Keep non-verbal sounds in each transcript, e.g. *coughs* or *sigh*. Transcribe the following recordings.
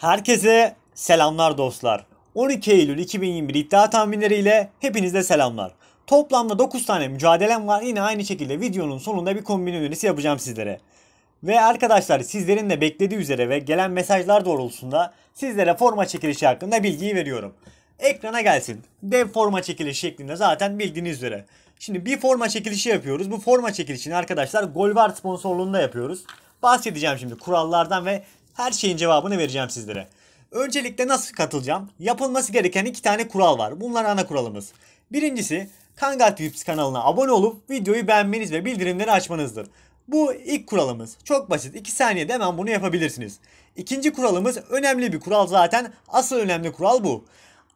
Herkese selamlar dostlar. 12 Eylül 2021 iddia tahminleriyle hepinize selamlar. Toplamda 9 tane mücadelem var. Yine aynı şekilde videonun sonunda bir kombin önerisi yapacağım sizlere. Ve arkadaşlar sizlerin de beklediği üzere ve gelen mesajlar doğrultusunda sizlere forma çekilişi hakkında bilgiyi veriyorum. Ekrana gelsin. Dev forma çekilişi şeklinde zaten bildiğiniz üzere. Şimdi bir forma çekilişi yapıyoruz. Bu forma çekilişini arkadaşlar Golvar sponsorluğunda yapıyoruz. Bahsedeceğim şimdi kurallardan ve her şeyin cevabını vereceğim sizlere. Öncelikle nasıl katılacağım? Yapılması gereken iki tane kural var. Bunlar ana kuralımız. Birincisi Kangal Tips kanalına abone olup videoyu beğenmeniz ve bildirimleri açmanızdır. Bu ilk kuralımız. Çok basit. 2 saniyede hemen bunu yapabilirsiniz. İkinci kuralımız önemli bir kural zaten. Asıl önemli kural bu.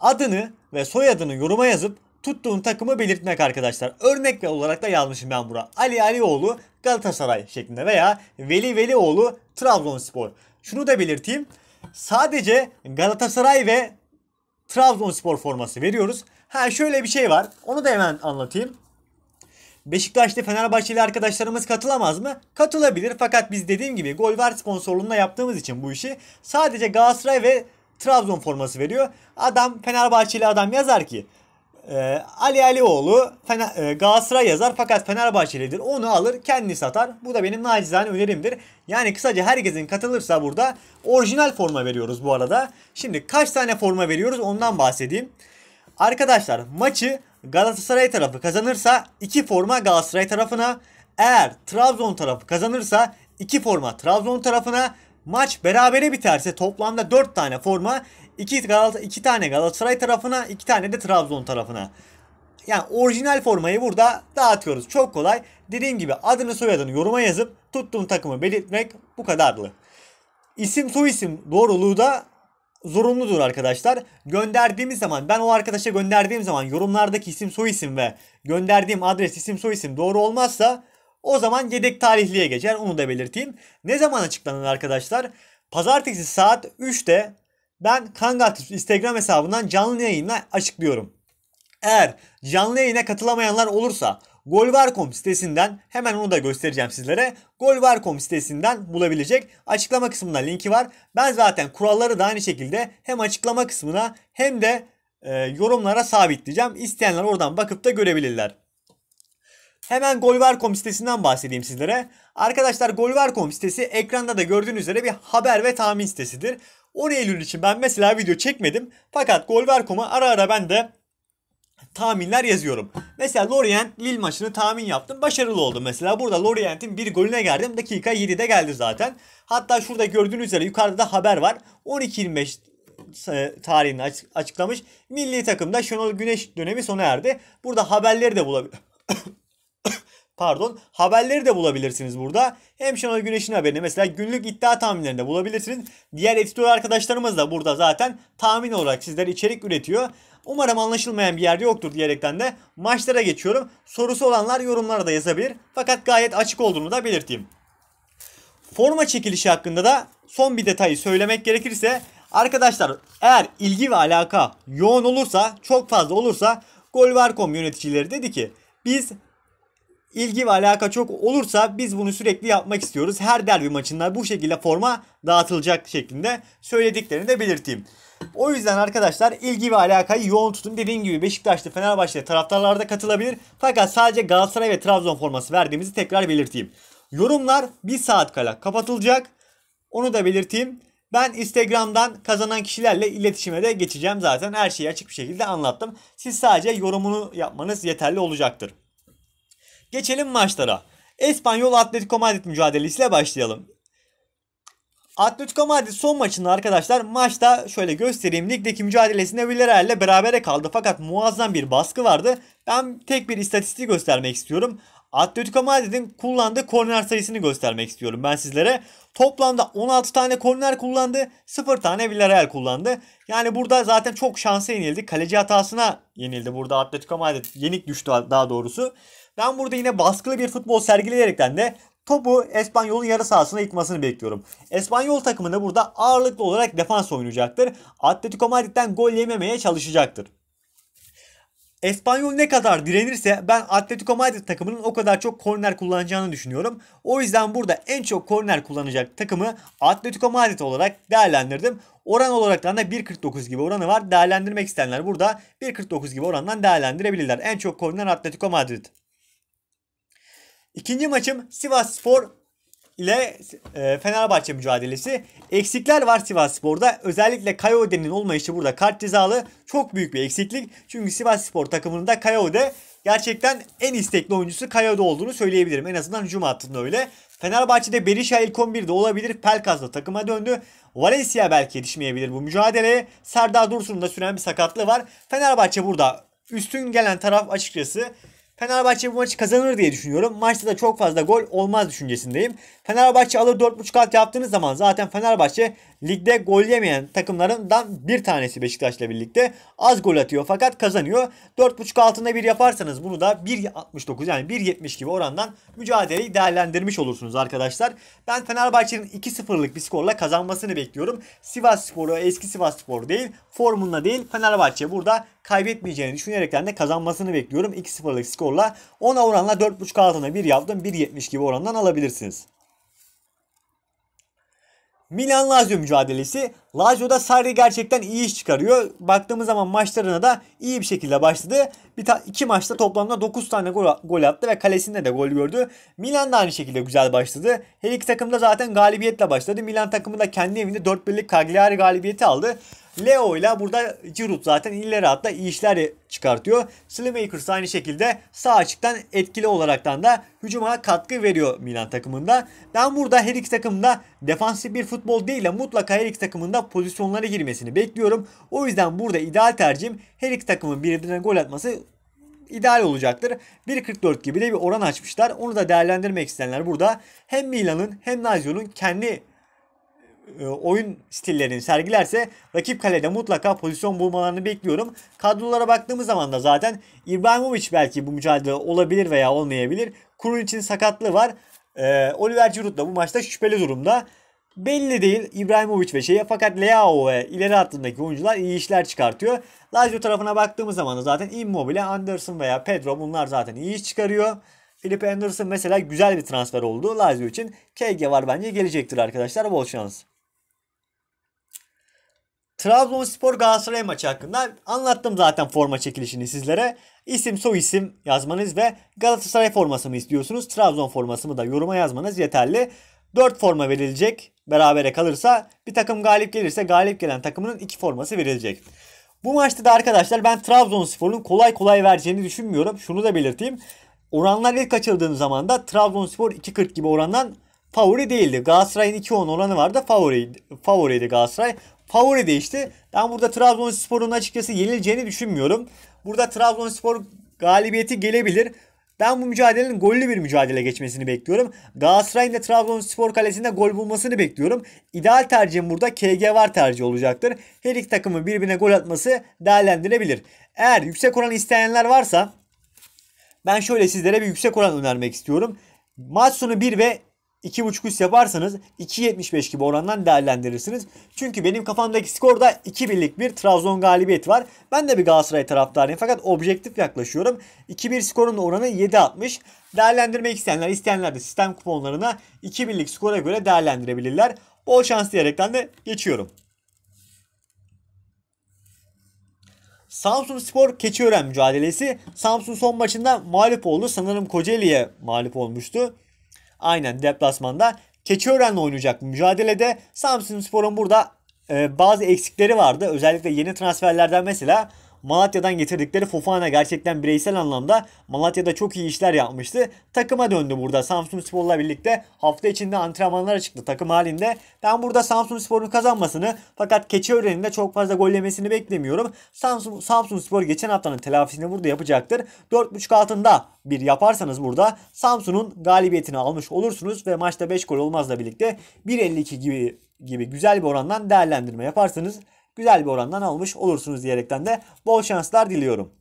Adını ve soyadını yoruma yazıp tuttuğun takımı belirtmek arkadaşlar. Örnek olarak da yazmışım ben bura. Ali Alioğlu Galatasaray şeklinde veya Veli Velioğlu Trabzonspor şunu da belirteyim. Sadece Galatasaray ve Trabzonspor forması veriyoruz. Ha şöyle bir şey var. Onu da hemen anlatayım. Beşiktaşlı Fenerbahçeli arkadaşlarımız katılamaz mı? Katılabilir fakat biz dediğim gibi gol var sponsorluğunda yaptığımız için bu işi sadece Galatasaray ve Trabzon forması veriyor. Adam Fenerbahçeli adam yazar ki ee, Ali Alioğlu Fener, e, Galatasaray yazar fakat Fenerbahçelidir. Onu alır kendi satar. Bu da benim nacizane önerimdir. Yani kısaca herkesin katılırsa burada orijinal forma veriyoruz bu arada. Şimdi kaç tane forma veriyoruz ondan bahsedeyim. Arkadaşlar maçı Galatasaray tarafı kazanırsa 2 forma Galatasaray tarafına. Eğer Trabzon tarafı kazanırsa 2 forma Trabzon tarafına maç berabere biterse toplamda 4 tane forma 2, Galata, 2 tane Galatasaray tarafına 2 tane de Trabzon tarafına. Yani orijinal formayı burada dağıtıyoruz. Çok kolay. Dediğim gibi adını soyadını yoruma yazıp tuttuğun takımı belirtmek bu kadarlı. İsim soyisim doğruluğu da zorunludur arkadaşlar. Gönderdiğimiz zaman ben o arkadaşa gönderdiğim zaman yorumlardaki isim soyisim ve gönderdiğim adres isim soyisim doğru olmazsa o zaman yedek tarihliye geçer onu da belirteyim. Ne zaman açıklanır arkadaşlar? Pazartesi saat 3'te ben Kangartip Instagram hesabından canlı yayınla açıklıyorum. Eğer canlı yayına katılamayanlar olursa Golvar.com sitesinden hemen onu da göstereceğim sizlere. Golvar.com sitesinden bulabilecek. Açıklama kısmında linki var. Ben zaten kuralları da aynı şekilde hem açıklama kısmına hem de e, yorumlara sabitleyeceğim. İsteyenler oradan bakıp da görebilirler. Hemen Golver.com sitesinden bahsedeyim sizlere. Arkadaşlar Golver.com sitesi ekranda da gördüğünüz üzere bir haber ve tahmin sitesidir. 10 Eylül için ben mesela video çekmedim. Fakat Golver.com'a ara ara ben de tahminler yazıyorum. Mesela Lorient Lille maçını tahmin yaptım. Başarılı oldu mesela. Burada Lorient'in bir golüne geldim. Dakika 7'de geldi zaten. Hatta şurada gördüğünüz üzere yukarıda da haber var. 12.25 e, tarihini açıklamış. Milli takımda Şenol Güneş dönemi sona erdi. Burada haberleri de bulabilir. *coughs* pardon haberleri de bulabilirsiniz burada. Hem Şenol Güneş'in haberini mesela günlük iddia tahminlerinde bulabilirsiniz. Diğer editör arkadaşlarımız da burada zaten tahmin olarak sizlere içerik üretiyor. Umarım anlaşılmayan bir yerde yoktur diyerekten de maçlara geçiyorum. Sorusu olanlar yorumlara da yazabilir. Fakat gayet açık olduğunu da belirteyim. Forma çekilişi hakkında da son bir detayı söylemek gerekirse arkadaşlar eğer ilgi ve alaka yoğun olursa çok fazla olursa Golvar.com yöneticileri dedi ki biz ilgi ve alaka çok olursa biz bunu sürekli yapmak istiyoruz. Her derbi maçında bu şekilde forma dağıtılacak şeklinde söylediklerini de belirteyim. O yüzden arkadaşlar ilgi ve alakayı yoğun tutun. Dediğim gibi Beşiktaşlı Fenerbahçe taraftarlarda katılabilir. Fakat sadece Galatasaray ve Trabzon forması verdiğimizi tekrar belirteyim. Yorumlar bir saat kala kapatılacak. Onu da belirteyim. Ben Instagram'dan kazanan kişilerle iletişime de geçeceğim zaten. Her şeyi açık bir şekilde anlattım. Siz sadece yorumunu yapmanız yeterli olacaktır. Geçelim maçlara. Espanyol Atletico Madrid mücadelesiyle başlayalım. Atletico Madrid son maçında arkadaşlar maçta şöyle göstereyim. Ligdeki mücadelesinde Villarreal'le berabere kaldı fakat muazzam bir baskı vardı. Ben tek bir istatistiği göstermek istiyorum. Atletico Madrid'in kullandığı korner sayısını göstermek istiyorum ben sizlere. Toplamda 16 tane korner kullandı, 0 tane Villarreal kullandı. Yani burada zaten çok şansa yenildi. Kaleci hatasına yenildi burada Atletico Madrid. Yenik düştü daha doğrusu. Ben burada yine baskılı bir futbol sergileyerekten de topu Espanyol'un yarı sahasına itmasını bekliyorum. Espanyol da burada ağırlıklı olarak defans oynayacaktır. Atletico Madrid'den gol yememeye çalışacaktır. Espanyol ne kadar direnirse ben Atletico Madrid takımının o kadar çok korner kullanacağını düşünüyorum. O yüzden burada en çok korner kullanacak takımı Atletico Madrid olarak değerlendirdim. Oran olarak da 1.49 gibi oranı var. Değerlendirmek isteyenler burada 1.49 gibi orandan değerlendirebilirler. En çok korner Atletico Madrid. İkinci maçım Sivas Spor ile e, Fenerbahçe mücadelesi. Eksikler var Sivas Spor'da. Özellikle Kayode'nin olmayışı burada kart cezalı çok büyük bir eksiklik. Çünkü Sivas Spor takımında Kayode gerçekten en istekli oyuncusu Kayode olduğunu söyleyebilirim. En azından hücum hattında öyle. Fenerbahçe'de Berisha ilk 11'de olabilir. Pelkaz da takıma döndü. Valencia belki yetişmeyebilir bu mücadeleye. Serdar Dursun'un da süren bir sakatlığı var. Fenerbahçe burada üstün gelen taraf açıkçası Fenerbahçe bu maçı kazanır diye düşünüyorum. Maçta da çok fazla gol olmaz düşüncesindeyim. Fenerbahçe alır 4.5 alt yaptığınız zaman zaten Fenerbahçe Ligde gol yemeyen takımlarından bir tanesi Beşiktaş'la birlikte. Az gol atıyor fakat kazanıyor. 4.5 altında bir yaparsanız bunu da 1.69 yani 1.70 gibi orandan mücadeleyi değerlendirmiş olursunuz arkadaşlar. Ben Fenerbahçe'nin 2-0'lık bir skorla kazanmasını bekliyorum. Sivas Sporu eski Sivas Spor değil formunda değil Fenerbahçe burada kaybetmeyeceğini düşünerekten de kazanmasını bekliyorum. 2-0'lık skorla 10 oranla 4.5 altına bir yaptım. 1.70 gibi orandan alabilirsiniz. Milan Lazio mücadelesi. Lazio'da Sarri gerçekten iyi iş çıkarıyor. Baktığımız zaman maçlarına da iyi bir şekilde başladı. Bir ta- iki maçta toplamda 9 tane gol, gol attı ve kalesinde de gol gördü. Milan da aynı şekilde güzel başladı. Her iki takım da zaten galibiyetle başladı. Milan takımı da kendi evinde 4-1'lik Cagliari galibiyeti aldı. Leo ile burada Giroud zaten ileri hatta iyi işler çıkartıyor. Slimakers aynı şekilde sağ açıktan etkili olaraktan da hücuma katkı veriyor Milan takımında. Ben burada her iki takımda defansif bir futbol değil de mutlaka her iki takımında pozisyonlara girmesini bekliyorum. O yüzden burada ideal tercihim her iki takımın birbirine gol atması ideal olacaktır. 1.44 gibi de bir oran açmışlar. Onu da değerlendirmek isteyenler burada hem Milan'ın hem Lazio'nun kendi e, oyun stillerini sergilerse rakip kalede mutlaka pozisyon bulmalarını bekliyorum. Kadrolara baktığımız zaman da zaten İbrahimovic belki bu mücadele olabilir veya olmayabilir. Kurun için sakatlığı var. E, Oliver Giroud da bu maçta şüpheli durumda. Belli değil İbrahimovic ve şeye fakat Leao ve ileri hattındaki oyuncular iyi işler çıkartıyor. Lazio tarafına baktığımız zaman da zaten Immobile, Anderson veya Pedro bunlar zaten iyi iş çıkarıyor. Philip Anderson mesela güzel bir transfer oldu Lazio için. KG var bence gelecektir arkadaşlar bol şans. Trabzonspor Galatasaray maçı hakkında anlattım zaten forma çekilişini sizlere. İsim soy isim yazmanız ve Galatasaray forması mı istiyorsunuz? Trabzon forması mı da yoruma yazmanız yeterli. 4 forma verilecek. Berabere kalırsa bir takım galip gelirse galip gelen takımının 2 forması verilecek. Bu maçta da arkadaşlar ben Trabzonspor'un kolay kolay vereceğini düşünmüyorum. Şunu da belirteyim. Oranlar ilk açıldığın zaman da Trabzonspor 2.40 gibi orandan favori değildi. Galatasaray'ın 2.10 oranı vardı. Favori, favoriydi Galatasaray favori değişti. Ben burada Trabzonspor'un açıkçası yenileceğini düşünmüyorum. Burada Trabzonspor galibiyeti gelebilir. Ben bu mücadelenin gollü bir mücadele geçmesini bekliyorum. Galatasaray'ın da Trabzonspor kalesinde gol bulmasını bekliyorum. İdeal tercihim burada KG var tercih olacaktır. Her iki takımın birbirine gol atması değerlendirilebilir. Eğer yüksek oran isteyenler varsa ben şöyle sizlere bir yüksek oran önermek istiyorum. Maç sonu 1 ve 2.5 üst yaparsanız 2.75 gibi orandan değerlendirirsiniz. Çünkü benim kafamdaki skorda 2 birlik bir Trabzon galibiyet var. Ben de bir Galatasaray taraftarıyım fakat objektif yaklaşıyorum. 2-1 skorun oranı 7.60. Değerlendirmek isteyenler isteyenler de sistem kuponlarına 2 birlik skora göre değerlendirebilirler. Bol şans diyerekten de geçiyorum. Samsun Spor Keçiören mücadelesi. Samsun son maçında mağlup oldu. Sanırım Kocaeli'ye mağlup olmuştu. Aynen deplasmanda. Keçiören'le oynayacak mücadelede Samsun Spor'un burada e, bazı eksikleri vardı. Özellikle yeni transferlerden mesela Malatya'dan getirdikleri Fofana gerçekten bireysel anlamda Malatya'da çok iyi işler yapmıştı. Takıma döndü burada Samsun Spor'la birlikte hafta içinde antrenmanlara çıktı takım halinde. Ben burada Samsun Spor'un kazanmasını fakat keçi de çok fazla gol yemesini beklemiyorum. Samsun, Samsun Spor geçen haftanın telafisini burada yapacaktır. 4.5 altında bir yaparsanız burada Samsun'un galibiyetini almış olursunuz ve maçta 5 gol olmazla birlikte 1.52 gibi gibi güzel bir orandan değerlendirme yaparsanız güzel bir orandan almış olursunuz diyerekten de bol şanslar diliyorum.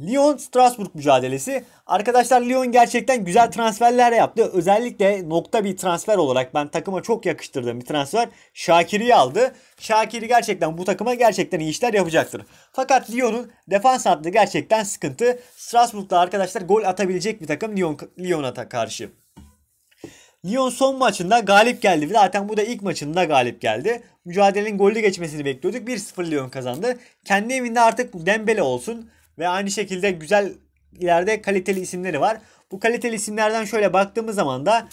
Lyon-Strasbourg mücadelesi. Arkadaşlar Lyon gerçekten güzel transferler yaptı. Özellikle nokta bir transfer olarak ben takıma çok yakıştırdığım bir transfer. Şakir'i aldı. Şakir'i gerçekten bu takıma gerçekten iyi işler yapacaktır. Fakat Lyon'un defans hattı gerçekten sıkıntı. Strasbourg'da arkadaşlar gol atabilecek bir takım Lyon Lyon'a karşı. Lyon son maçında galip geldi. Zaten bu da ilk maçında galip geldi. Mücadelenin golü geçmesini bekliyorduk. 1-0 Lyon kazandı. Kendi evinde artık Dembele olsun ve aynı şekilde güzel ileride kaliteli isimleri var. Bu kaliteli isimlerden şöyle baktığımız zaman da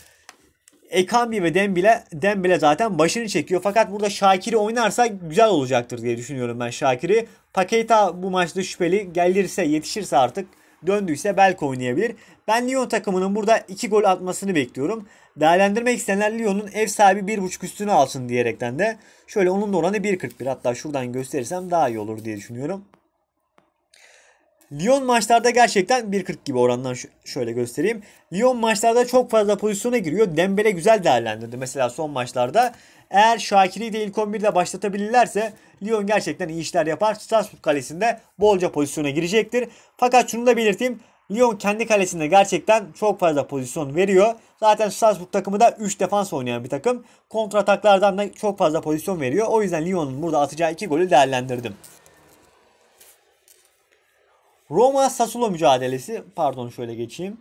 Ekambi ve Dembele, Dembele zaten başını çekiyor. Fakat burada Şakir'i oynarsa güzel olacaktır diye düşünüyorum ben Şakir'i. Paketa bu maçta şüpheli gelirse yetişirse artık Döndüyse Belk oynayabilir. Ben Lyon takımının burada 2 gol atmasını bekliyorum. Değerlendirmek isteyenler Lyon'un ev sahibi 1.5 üstünü alsın diyerekten de şöyle onun da oranı 1.41 hatta şuradan gösterirsem daha iyi olur diye düşünüyorum. Lyon maçlarda gerçekten 1.40 gibi orandan şöyle göstereyim. Lyon maçlarda çok fazla pozisyona giriyor. Dembele güzel değerlendirdi mesela son maçlarda. Eğer Şakir'i de ilk 11'de başlatabilirlerse Lyon gerçekten iyi işler yapar. Strasbourg kalesinde bolca pozisyona girecektir. Fakat şunu da belirteyim. Lyon kendi kalesinde gerçekten çok fazla pozisyon veriyor. Zaten Strasbourg takımı da 3 defans oynayan bir takım. Kontrataklardan da çok fazla pozisyon veriyor. O yüzden Lyon'un burada atacağı 2 golü değerlendirdim. Roma Sassuolo mücadelesi pardon şöyle geçeyim.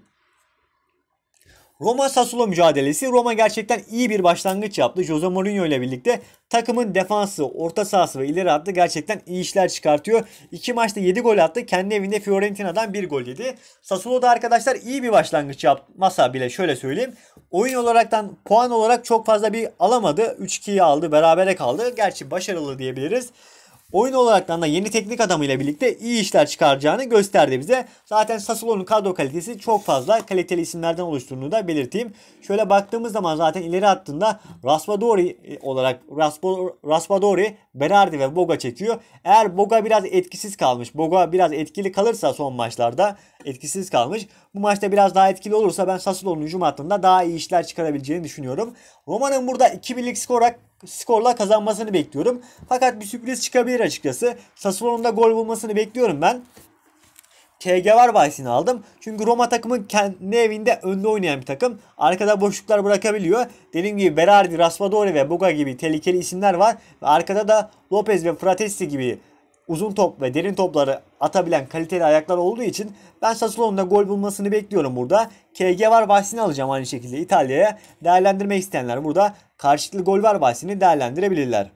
Roma Sassuolo mücadelesi Roma gerçekten iyi bir başlangıç yaptı. Jose Mourinho ile birlikte takımın defansı, orta sahası ve ileri hattı gerçekten iyi işler çıkartıyor. İki maçta 7 gol attı. Kendi evinde Fiorentina'dan 1 gol yedi. da arkadaşlar iyi bir başlangıç yapmasa bile şöyle söyleyeyim. Oyun olaraktan puan olarak çok fazla bir alamadı. 3-2'yi aldı, berabere kaldı. Gerçi başarılı diyebiliriz oyun olaraktan da yeni teknik adamıyla birlikte iyi işler çıkaracağını gösterdi bize. Zaten Sassuolo'nun kadro kalitesi çok fazla kaliteli isimlerden oluştuğunu da belirteyim. Şöyle baktığımız zaman zaten ileri hattında Raspadori e, olarak Raspo, Raspadori, Berardi ve Boga çekiyor. Eğer Boga biraz etkisiz kalmış, Boga biraz etkili kalırsa son maçlarda etkisiz kalmış. Bu maçta biraz daha etkili olursa ben Sassuolo'nun hücum hattında daha iyi işler çıkarabileceğini düşünüyorum. Roma'nın burada 2-1'lik skora skorla kazanmasını bekliyorum. Fakat bir sürpriz çıkabilir açıkçası. Sassuolo'nun da gol bulmasını bekliyorum ben. KG var bahisini aldım. Çünkü Roma takımı kendi evinde önde oynayan bir takım. Arkada boşluklar bırakabiliyor. Dediğim gibi Berardi, Raspadori ve Boga gibi tehlikeli isimler var. Ve arkada da Lopez ve Fratesi gibi uzun top ve derin topları atabilen kaliteli ayaklar olduğu için ben Sassuolo'nun da gol bulmasını bekliyorum burada. KG var bahsini alacağım aynı şekilde İtalya'ya. Değerlendirmek isteyenler burada karşılıklı gol var bahsini değerlendirebilirler.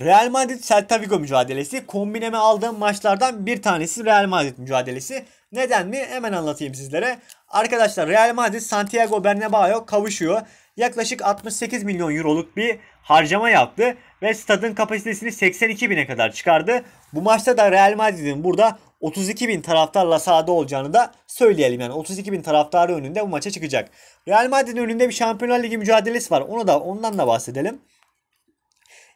Real Madrid Celta Vigo mücadelesi kombineme aldığım maçlardan bir tanesi Real Madrid mücadelesi. Neden mi? Hemen anlatayım sizlere. Arkadaşlar Real Madrid Santiago Bernabéu kavuşuyor yaklaşık 68 milyon euroluk bir harcama yaptı ve stadın kapasitesini 82 bine kadar çıkardı. Bu maçta da Real Madrid'in burada 32 bin taraftarla sahada olacağını da söyleyelim. Yani 32 bin taraftarı önünde bu maça çıkacak. Real Madrid'in önünde bir Şampiyonlar Ligi mücadelesi var. Onu da ondan da bahsedelim.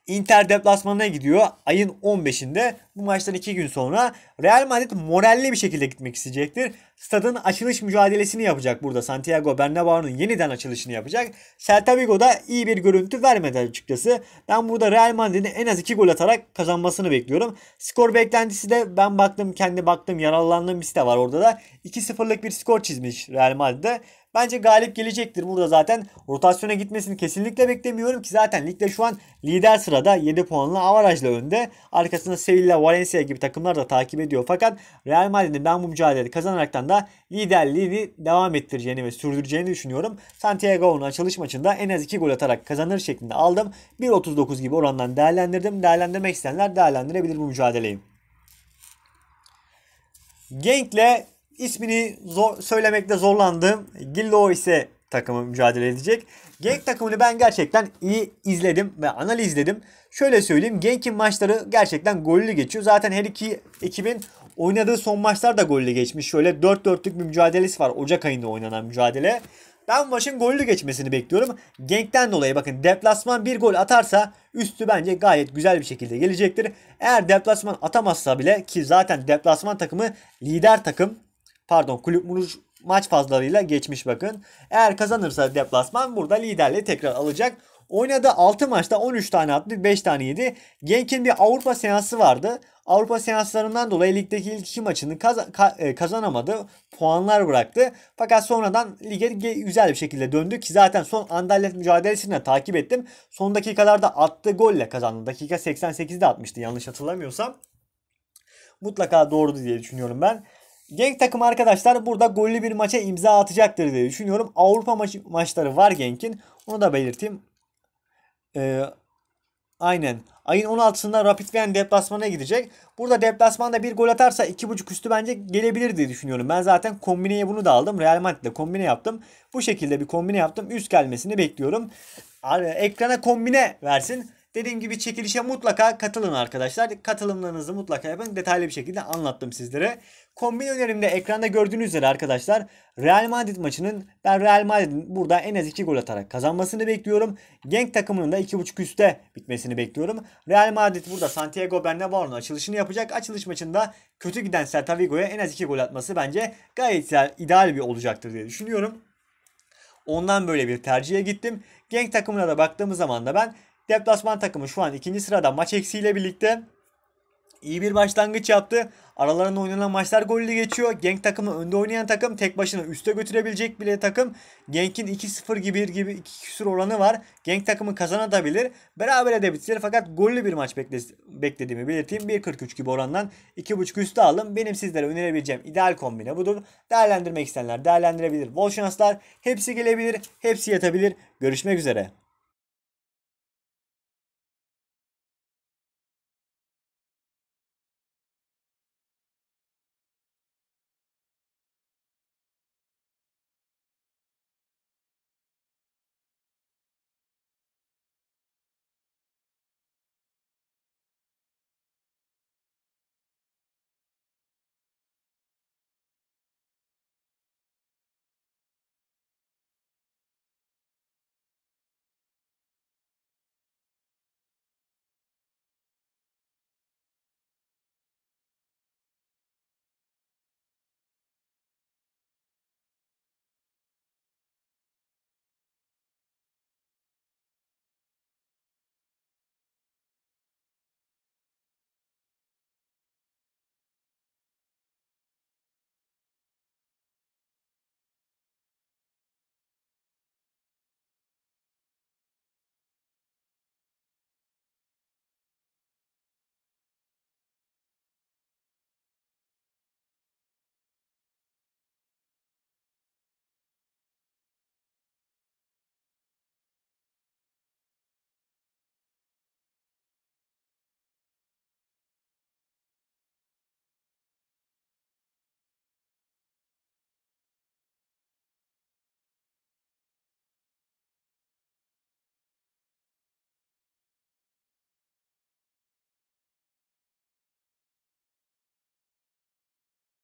Inter deplasmanına gidiyor ayın 15'inde. Bu maçtan 2 gün sonra Real Madrid moralli bir şekilde gitmek isteyecektir. Stadın açılış mücadelesini yapacak burada. Santiago Bernabéu'nun yeniden açılışını yapacak. Celta da iyi bir görüntü vermedi açıkçası. Ben burada Real Madrid'in en az 2 gol atarak kazanmasını bekliyorum. Skor beklentisi de ben baktım kendi baktım yaralandığım bir site var orada da. 2-0'lık bir skor çizmiş Real Madrid'de. Bence galip gelecektir burada zaten. Rotasyona gitmesini kesinlikle beklemiyorum ki zaten ligde şu an lider sırada 7 puanla avarajla önde. Arkasında Sevilla Valencia gibi takımlar da takip ediyor. Fakat Real Madrid'in ben bu mücadeleyi kazanaraktan da liderliğini devam ettireceğini ve sürdüreceğini düşünüyorum. Santiago'nun açılış maçında en az 2 gol atarak kazanır şeklinde aldım. 1.39 gibi orandan değerlendirdim. Değerlendirmek isteyenler değerlendirebilir bu mücadeleyi. Genk'le ismini zor, söylemekte zorlandım. Gillo ise takımı mücadele edecek. Genk takımını ben gerçekten iyi izledim ve analizledim. Şöyle söyleyeyim Genk'in maçları gerçekten gollü geçiyor. Zaten her iki ekibin oynadığı son maçlar da gollü geçmiş. Şöyle 4-4'lük bir mücadelesi var. Ocak ayında oynanan mücadele. Ben maçın gollü geçmesini bekliyorum. Genk'ten dolayı bakın deplasman bir gol atarsa üstü bence gayet güzel bir şekilde gelecektir. Eğer deplasman atamazsa bile ki zaten deplasman takımı lider takım pardon kulüp maç fazlarıyla geçmiş bakın. Eğer kazanırsa deplasman burada liderliği tekrar alacak. Oynadığı 6 maçta 13 tane attı 5 tane yedi. Genk'in bir Avrupa seansı vardı. Avrupa seanslarından dolayı ligdeki ilk iki maçını kaz- ka- e, kazanamadı. Puanlar bıraktı. Fakat sonradan lige güzel bir şekilde döndü ki zaten son Andalya mücadelesini de takip ettim. Son dakikalarda attığı golle kazandı. Dakika 88'de atmıştı yanlış hatırlamıyorsam. Mutlaka doğrudu diye düşünüyorum ben. Genk takım arkadaşlar burada gollü bir maça imza atacaktır diye düşünüyorum. Avrupa maçı, maçları var Genk'in. Onu da belirteyim. Ee, aynen. Ayın 16'sında Rapid Wien deplasmana gidecek. Burada deplasmanda bir gol atarsa 2.5 üstü bence gelebilir diye düşünüyorum. Ben zaten kombineye bunu da aldım. Real Madrid'le kombine yaptım. Bu şekilde bir kombine yaptım. Üst gelmesini bekliyorum. Ekrana kombine versin. Dediğim gibi çekilişe mutlaka katılın arkadaşlar. Katılımlarınızı mutlaka yapın. Detaylı bir şekilde anlattım sizlere. Kombin önerimde ekranda gördüğünüz üzere arkadaşlar Real Madrid maçının ben Real Madrid'in burada en az 2 gol atarak kazanmasını bekliyorum. Genk takımının da 2.5 üstte bitmesini bekliyorum. Real Madrid burada Santiago Bernabéu'nun açılışını yapacak. Açılış maçında kötü giden Celta Vigo'ya en az 2 gol atması bence gayet ideal bir olacaktır diye düşünüyorum. Ondan böyle bir tercihe gittim. Genk takımına da baktığımız zaman da ben Deplasman takımı şu an ikinci sırada maç eksiğiyle birlikte iyi bir başlangıç yaptı. Aralarında oynanan maçlar gollü geçiyor. Genk takımı önde oynayan takım tek başına üste götürebilecek bile takım. Genk'in 2-0 gibi gibi 2 küsur oranı var. Genk takımı kazanabilir. Beraber edebilir fakat gollü bir maç beklediğimi belirteyim. 1.43 gibi orandan 2.5 üstü alın. Benim sizlere önerebileceğim ideal kombine budur. Değerlendirmek isteyenler değerlendirebilir. Bol şanslar. Hepsi gelebilir. Hepsi yatabilir. Görüşmek üzere.